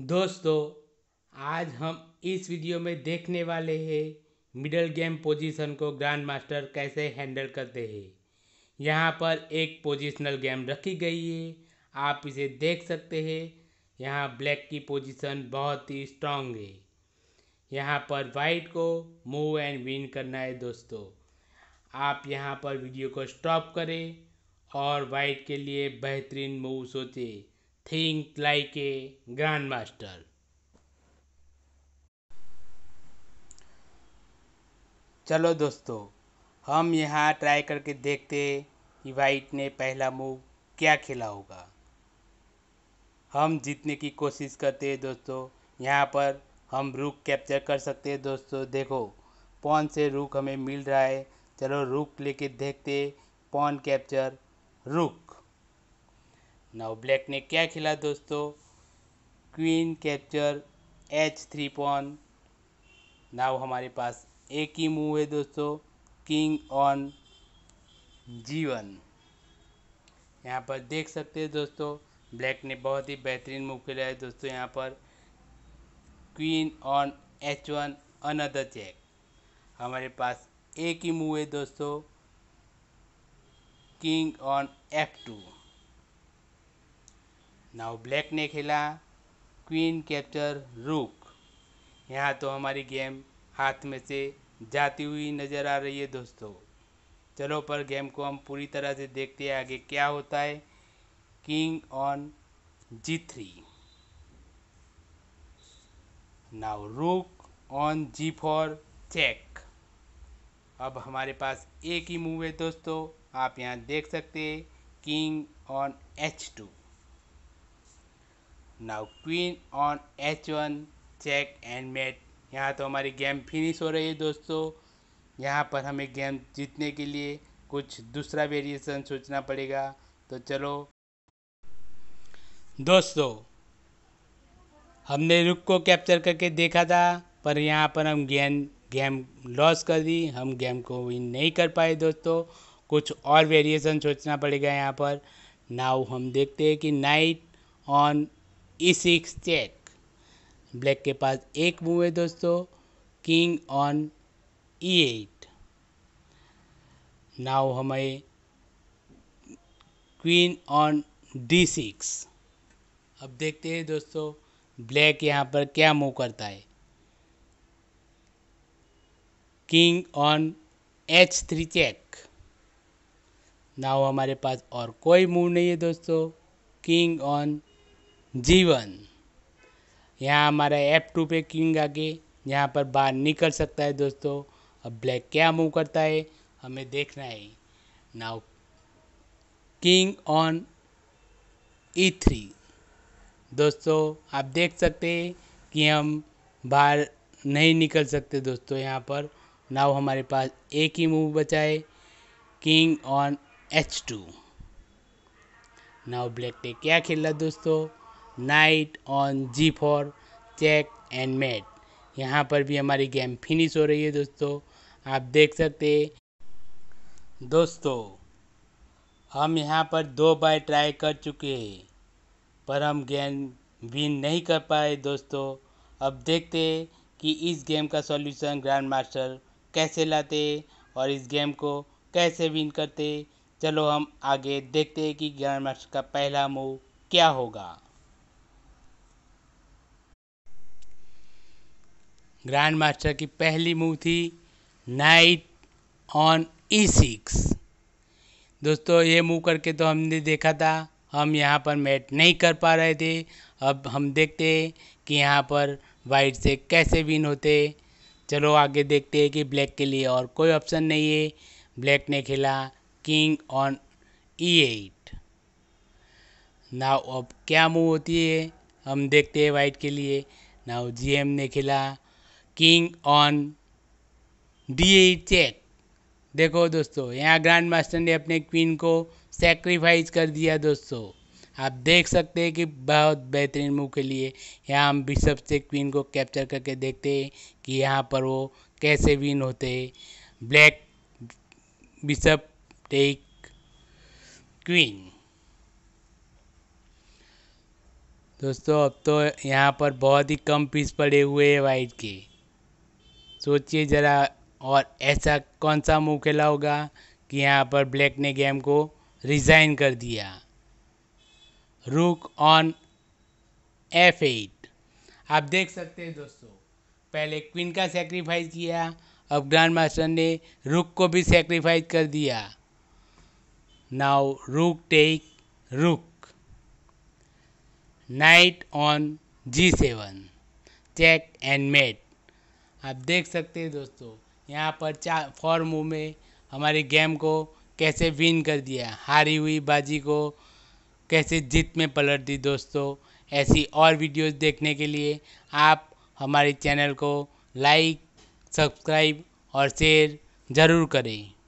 दोस्तों आज हम इस वीडियो में देखने वाले हैं मिडल गेम पोजीशन को ग्रैंड मास्टर कैसे हैंडल करते हैं यहाँ पर एक पोजिशनल गेम रखी गई है आप इसे देख सकते हैं यहाँ ब्लैक की पोजीशन बहुत ही स्ट्रांग है यहाँ पर वाइट को मूव एंड विन करना है दोस्तों आप यहाँ पर वीडियो को स्टॉप करें और वाइट के लिए बेहतरीन मूव सोचें think like a grand master चलो दोस्तों हम यहाँ ट्राई करके देखते कि वाइट ने पहला मूव क्या खेला होगा हम जीतने की कोशिश करते हैं दोस्तों यहाँ पर हम रुक कैप्चर कर सकते हैं दोस्तों देखो पौन से रुक हमें मिल रहा है चलो रुक लेके देखते पौन कैप्चर रुक नाउ ब्लैक ने क्या खेला दोस्तों queen capture h three pawn now हमारे पास एक ही मूव है दोस्तों किंग ऑन जी वन यहाँ पर देख सकते हैं दोस्तों ब्लैक ने बहुत ही बेहतरीन मूव खेला है दोस्तों यहाँ पर queen on h one another check हमारे पास एक ही मूव है दोस्तों king on f two now black ने खेला क्वीन कैप्चर रूक यहाँ तो हमारी गेम हाथ में से जाती हुई नज़र आ रही है दोस्तों चलो पर गेम को हम पूरी तरह से देखते हैं आगे क्या होता है king on g three now rook on g four check अब हमारे पास एक ही मूव है दोस्तों आप यहाँ देख सकते हैं king on h two now queen on h one check and mate यहाँ तो हमारी गेम फिनिश हो रही है दोस्तों यहाँ पर हमें गेम जीतने के लिए कुछ दूसरा वेरिएशन सोचना पड़ेगा तो चलो दोस्तों हमने रुक को कैप्चर करके देखा था पर यहाँ पर हम गेम गेम लॉस कर दी हम गेम को विन नहीं कर पाए दोस्तों कुछ और वेरिएशन सोचना पड़ेगा यहाँ पर नाउ हम देखते हैं कि knight on e six check black के पास एक मूव है दोस्तों king on e eight now हमें क्वीन ऑन डी सिक्स अब देखते हैं दोस्तों ब्लैक यहाँ पर क्या मूव करता है king on h three check now हमारे पास और कोई मूव नहीं है दोस्तों किंग ऑन जीवन यहाँ हमारा एफ टू पे किंग आगे यहाँ पर बाहर निकल सकता है दोस्तों अब ब्लैक क्या मूव करता है हमें देखना है now king on e three दोस्तों आप देख सकते हैं कि हम बाहर नहीं निकल सकते दोस्तों यहाँ पर नाव हमारे पास एक ही मूव बचा है king on h two now black take क्या खेला दोस्तों knight on g four check and mate यहाँ पर भी हमारी गेम फिनिश हो रही है दोस्तों आप देख सकते दोस्तों हम यहाँ पर दो बार ट्राई कर चुके हैं पर हम गेम विन नहीं कर पाए दोस्तों अब देखते कि इस गेम का सॉल्यूशन ग्रैंड मास्टर कैसे लाते और इस गेम को कैसे विन करते चलो हम आगे देखते हैं कि ग्रैंड मास्टर का पहला मूव क्या होगा ग्रैंड मास्टर की पहली मूव थी नाइट ऑन ई सिक्स दोस्तों ये मूव करके तो हमने देखा था हम यहाँ पर मैट नहीं कर पा रहे थे अब हम देखते हैं कि यहाँ पर वाइट से कैसे विन होते चलो आगे देखते हैं कि ब्लैक के लिए और कोई ऑप्शन नहीं है ब्लैक ने खेला king on e eight now अब क्या मूव होती है हम देखते हैं वाइट के लिए नाव जीएम ने खेला किंग ऑन डी चेक देखो दोस्तों यहाँ ग्रैंड मास्टर ने अपने क्वीन को सेक्रीफाइस कर दिया दोस्तों आप देख सकते हैं कि बहुत बेहतरीन मूव के लिए यहाँ हम बिशप से क्वीन को कैप्चर करके देखते हैं कि यहाँ पर वो कैसे विन होते हैं ब्लैक बिशप टेक क्वीन दोस्तों अब तो यहाँ पर बहुत ही कम पीस पड़े हुए हैं वाइट के सोचिए ज़रा और ऐसा कौन सा मुँह खेला होगा कि यहाँ पर ब्लैक ने गेम को रिज़ाइन कर दिया रुक ऑन एफ एट आप देख सकते हैं दोस्तों पहले क्वीन का सेक्रीफाइस किया अब ग्रांड मास्टर ने रुक को भी सेक्रीफाइस कर दिया now rook take rook knight on g seven check and mate आप देख सकते हैं दोस्तों यहाँ पर चार फॉर मूव में हमारी गेम को कैसे विन कर दिया हारी हुई बाजी को कैसे जीत में पलट दी दोस्तों ऐसी और वीडियोस देखने के लिए आप हमारे चैनल को लाइक सब्सक्राइब और शेयर ज़रूर करें